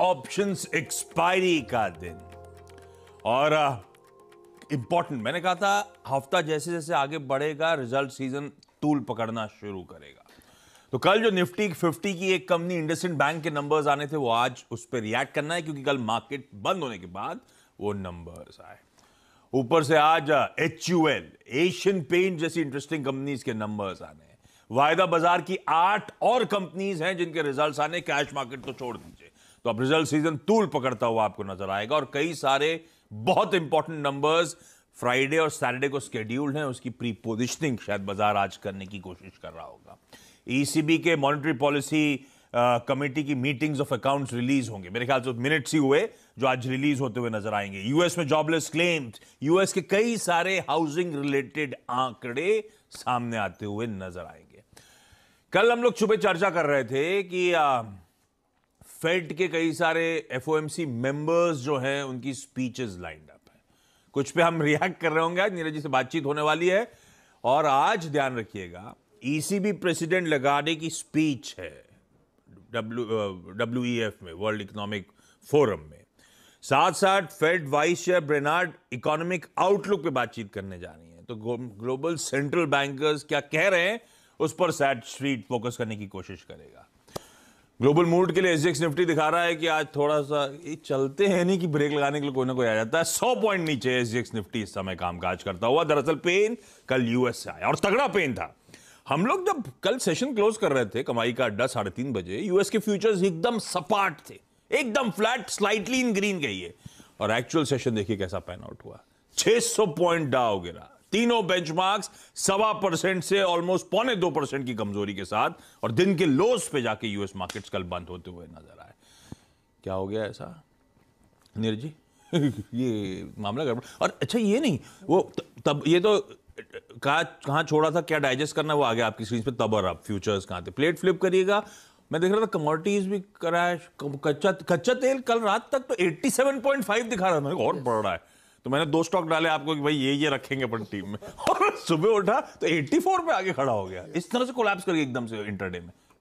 options expiry का दिन और इंपॉर्टेंट uh, मैंने कहा था हफ्ता जैसे जैसे आगे बढ़ेगा रिजल्ट सीजन टूल पकड़ना शुरू करेगा तो कल जो निफ्टी 50 की एक कंपनी इंडसइंड बैंक के नंबर्स आने थे वो आज उस पर रिएक्ट करना है क्योंकि कल मार्केट बंद होने के बाद वो नंबर्स आए ऊपर से आज H U L Asian paint जैसी इंटरेस्टिंग कंपनीज के नंबर्स आने वायदा बाजार की आठ और कंपनीज हैं जिनके रिजल्ट्स आने कैश मार्केट को छोड़ दीजिए तो अब रिजल्ट सीजन तूल पकड़ता हुआ आपको नजर आएगा और कई सारे बहुत इंपॉर्टेंट नंबर्स फ्राइडे और सैटरडे को स्केड्यूल्ड हैं उसकी प्री पोजिशनिंग शायद बाजार आज करने की कोशिश कर रहा होगा ईसीबी e के मॉनिटरी पॉलिसी कमेटी की मीटिंग्स ऑफ अकाउंट्स रिलीज होंगे मेरे ख्याल से मिनट्स ही हुए जो आज रिलीज होते हुए नजर आएंगे यूएस में जॉबलेस क्लेम्स यूएस के कई सारे हाउसिंग रिलेटेड आंकड़े सामने आते हुए नजर आएंगे कल हम लोग छुपे चर्चा कर रहे थे कि आ, फेड के कई सारे सी मेंबर्स जो हैं उनकी स्पीचेस लाइंड अप है कुछ पे हम रिएक्ट कर रहे होंगे आज नीरज जी से बातचीत होने वाली है और आज ध्यान रखिएगा ईसीबी e प्रेसिडेंट लगाने की स्पीच है डब्ल्यू डब्ल्यू एफ में वर्ल्ड इकोनॉमिक फोरम में साथ साथ Fed vice chair Brainard economic outlook पे बातचीत करने जा रही है तो ग्लोबल सेंट्रल बैंकर्स क्या कह रहे हैं उस पर सैड स्ट्रीट फोकस करने की कोशिश करेगा ग्लोबल मूड के लिए एस निफ्टी दिखा रहा है कि आज थोड़ा सा ये चलते हैं नहीं कि ब्रेक लगाने के लिए कोई ना कोई आ जाता है सौ पॉइंट नीचे एसडीएक्स निफ्टी इस समय कामकाज करता हुआ दरअसल पेन कल यूएस से आया और तगड़ा पेन था हम लोग जब कल सेशन क्लोज कर रहे थे कमाई का अड्डा साढ़े तीन बजे यूएस के फ्यूचर्स एकदम सपाट थे एकदम फ्लैट स्लाइटली इन ग्रीन कहिए और एक्चुअल सेशन देखिए कैसा पैन आउट हुआ 600 पॉइंट डाव गिरा तीनों बेंचमार्क्स सवा परसेंट से ऑलमोस्ट पौने दो परसेंट की कमजोरी के साथ और दिन के लोस पे जाके यूएस मार्केट्स कल बंद होते हुए नजर आए क्या हो गया ऐसा नीरज जी ये मामला गड़बड़ और अच्छा ये नहीं वो तब ये तो कहा कहाँ छोड़ा था क्या डाइजेस्ट करना वो आ गया आपकी स्क्रीन पे तब और आप फ्यूचर्स कहाँ थे प्लेट फ्लिप करिएगा मैं देख रहा था कमोडिटीज भी है कच्चा कच्चा तेल कल रात तक तो 87.5 दिखा रहा था और बढ़ रहा है तो मैंने दो स्टॉक डाले आपको कि भाई ये ये रखेंगे अपन टीम में और सुबह उठा तो 84 पे आगे खड़ा हो गया इस तरह से कोलैप्स कर गया एकदम से इंटरडे में